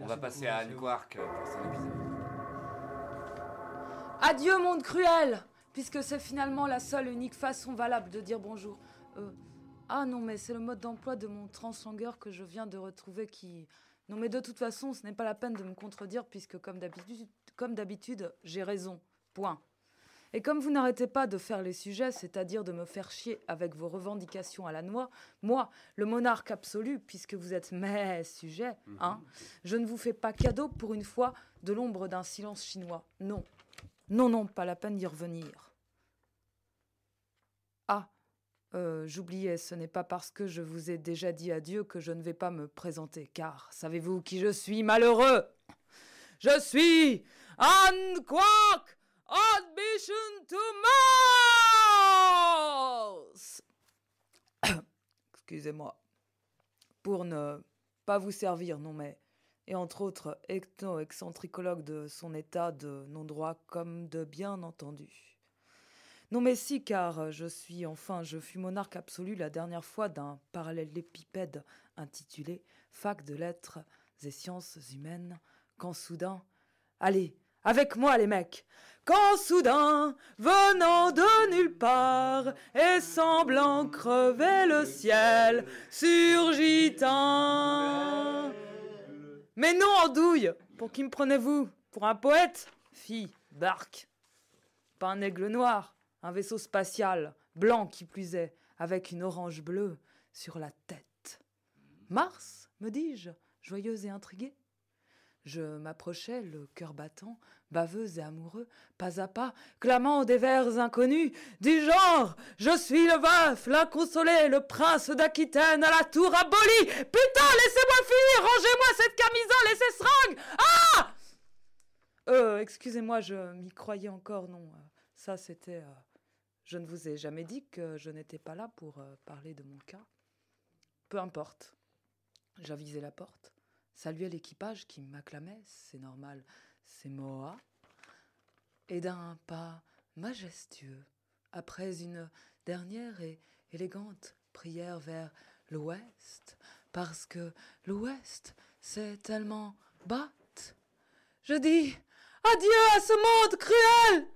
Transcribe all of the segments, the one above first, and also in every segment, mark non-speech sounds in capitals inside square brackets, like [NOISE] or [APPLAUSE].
on va passer à Anne Quark pour son épisode. Adieu monde cruel Puisque c'est finalement la seule et unique façon valable de dire bonjour. Euh, ah non, mais c'est le mode d'emploi de mon translangueur que je viens de retrouver qui... Non, mais de toute façon, ce n'est pas la peine de me contredire puisque comme d'habitude, j'ai raison. Point. Et comme vous n'arrêtez pas de faire les sujets, c'est-à-dire de me faire chier avec vos revendications à la noix, moi, le monarque absolu, puisque vous êtes mes sujets, mhm. hein, je ne vous fais pas cadeau pour une fois de l'ombre d'un silence chinois. Non. Non, non, pas la peine d'y revenir. Ah, euh, j'oubliais, ce n'est pas parce que je vous ai déjà dit adieu que je ne vais pas me présenter, car savez-vous qui je suis malheureux Je suis Anne Admission to Mars [COUGHS] Excusez-moi. Pour ne pas vous servir, non mais. Et entre autres, ethno-excentricologue de son état de non-droit comme de bien entendu. Non mais si, car je suis enfin, je fus monarque absolu la dernière fois d'un parallélépipède intitulé Fac de lettres et sciences humaines, quand soudain, allez, avec moi, les mecs quand soudain, venant de nulle part, et semblant crever le ciel, surgit un. Mais non, andouille Pour qui me prenez-vous Pour un poète Fille, barque. Pas un aigle noir, un vaisseau spatial, blanc qui plus avec une orange bleue sur la tête. Mars, me dis-je, joyeuse et intriguée je m'approchais, le cœur battant, baveuse et amoureux, pas à pas, clamant des vers inconnus, du genre Je suis le veuf, l'inconsolé, le prince d'Aquitaine à la tour abolie Putain, laissez-moi fuir, rangez-moi cette camisole laissez ces Ah Euh, excusez-moi, je m'y croyais encore, non. Euh, ça, c'était. Euh, je ne vous ai jamais dit que je n'étais pas là pour euh, parler de mon cas. Peu importe. J'avisais la porte saluer l'équipage qui m'acclamait, c'est normal, c'est Moa, et d'un pas majestueux, après une dernière et élégante prière vers l'ouest, parce que l'ouest, c'est tellement batte. Je dis adieu à ce monde cruel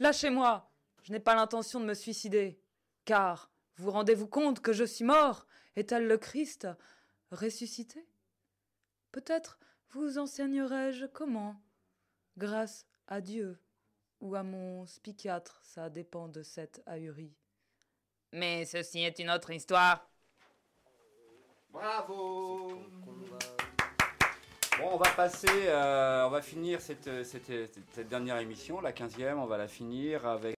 Lâchez-moi, je n'ai pas l'intention de me suicider, car vous rendez-vous compte que je suis mort, est-elle le Christ ressuscité Peut-être vous enseignerai-je comment Grâce à Dieu ou à mon psychiatre, ça dépend de cette ahurie. Mais ceci est une autre histoire. Bravo Bon, on va passer, euh, on va finir cette, cette, dernière émission, la quinzième. on va la finir avec...